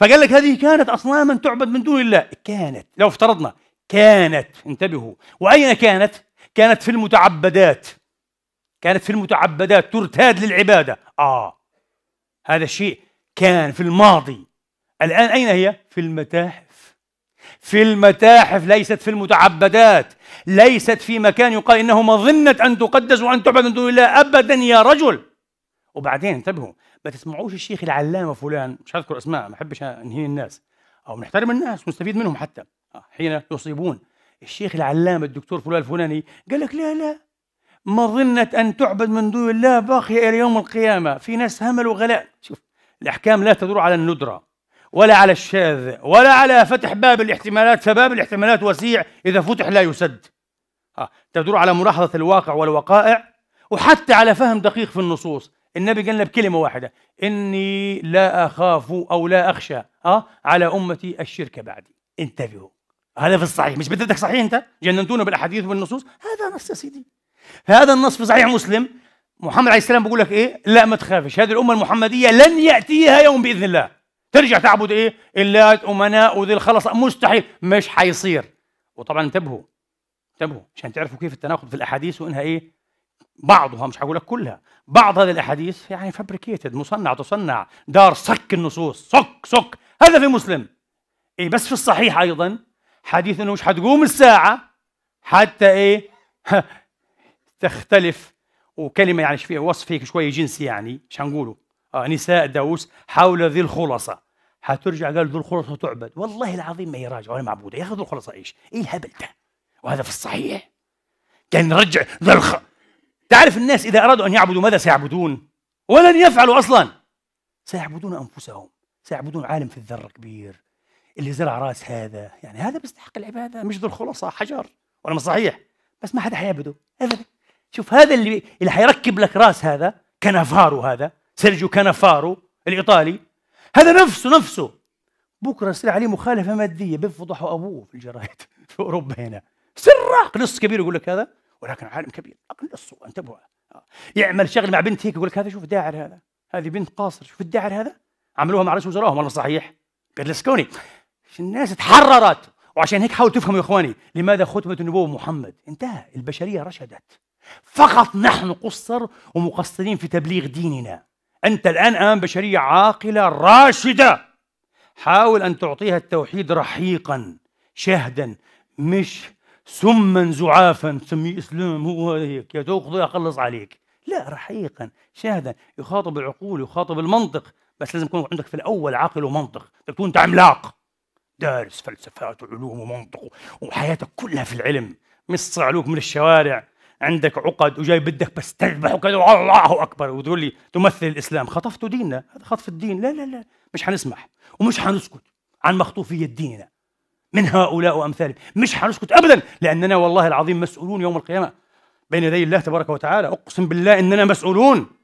فقال لك هذه كانت أصناما تعبد من دون الله كانت لو افترضنا كانت انتبهوا وأين كانت؟ كانت في المتعبدات كانت في المتعبدات ترتاد للعبادة آه هذا الشيء كان في الماضي الآن أين هي؟ في المتاحف في المتاحف ليست في المتعبدات ليست في مكان يقال إنه مظنة أن تقدس وأن تعبد من دون الله أبدا يا رجل وبعدين انتبهوا ما تسمعوش الشيخ العلامه فلان مش هذكر اسماء ما بحبش انهي الناس او نحترم الناس ونستفيد منهم حتى آه، حين يصيبون الشيخ العلامه الدكتور فلان الفلاني قال لك لا لا مظنة أن تعبد من دون الله باقية إلى يوم القيامة في ناس همل وغلاء شوف الأحكام لا تدور على الندرة ولا على الشاذ ولا على فتح باب الاحتمالات فباب الاحتمالات وسيع إذا فتح لا يسد آه. تدور على ملاحظة الواقع والوقائع وحتى على فهم دقيق في النصوص النبي لنا بكلمة واحدة إني لا أخاف أو لا أخشى أه على أمتي الشرك بعدي انتبهوا هذا في الصحيح مش بدك صحيح أنت جننتونا بالأحاديث والنصوص هذا نص يا سيدي هذا النص في صحيح مسلم محمد عليه السلام بيقول لك إيه لا ما تخافش هذه الأمة المحمدية لن يأتيها يوم بإذن الله ترجع تعبد إيه اللات أمناء وذي الخلص مستحيل مش حيصير وطبعا انتبهوا انتبهوا عشان تعرفوا كيف التناقض في الأحاديث وإنها إيه بعضها مش هقول لك كلها بعض هذه الاحاديث يعني فابريكيتد مصنع تصنع دار صك النصوص صك صك هذا في مسلم اي بس في الصحيح ايضا حديث انه مش حتقوم الساعه حتى ايه تختلف وكلمه يعني فيها وصف هيك شويه جنسي يعني مش هنقوله آه نساء داوس حول ذي الخلاصه حترجع قال ذو الخلاصه تعبد والله العظيم ما هي راجعه ولا معبوده يا اخي ذو الخلاصه ايش؟ ايه الهبل ده؟ وهذا في الصحيح كان يرجع ذو الخ... تعرف الناس إذا أرادوا أن يعبدوا ماذا سيعبدون؟ ولن يفعلوا أصلا سيعبدون أنفسهم سيعبدون عالم في الذرة كبير اللي زرع راس هذا يعني هذا بيستحق العبادة مش ذو الخلاصة حجر ولا مش صحيح بس ما حدا حيعبده أبدا شوف هذا اللي اللي حيركب لك راس هذا كنافارو هذا سيرجيو كنافارو الإيطالي هذا نفسه نفسه بكرة يصير عليه مخالفة مادية بيفضحوا أبوه في الجرايد في أوروبا هنا سراق نص كبير يقول لك هذا ولكن عالم كبير اقل الصوره انتبهوا آه. يعمل شغل مع بنت هيك يقول لك هذا شوف الداعر هذا هذه بنت قاصر شوف الداعر هذا عملوها مع رئيس وزرائهم والله صحيح لسكوني الناس تحررت وعشان هيك حاولوا تفهموا يا اخواني لماذا ختمت النبوه محمد انتهى البشريه رشدت فقط نحن قصر ومقصرين في تبليغ ديننا انت الان امام بشريه عاقله راشده حاول ان تعطيها التوحيد رحيقا شهدا مش سما زعافا تسميه اسلام هو هيك يا تاخذه اخلص عليك لا رحيقا شاهدا يخاطب العقول يخاطب المنطق بس لازم يكون عندك في الاول عقل ومنطق تكون انت عملاق دارس فلسفات وعلوم ومنطق وحياتك كلها في العلم مش علوك من الشوارع عندك عقد وجاي بدك بس تذبح وكذا الله اكبر وتقول لي تمثل الاسلام خطفت ديننا هذا خطف الدين لا لا لا مش حنسمح ومش حنسكت عن مخطوفيه ديننا من هؤلاء وأمثالهم مش هنسكت أبدا لأننا والله العظيم مسؤولون يوم القيامة بين يدي الله تبارك وتعالى أقسم بالله إننا مسؤولون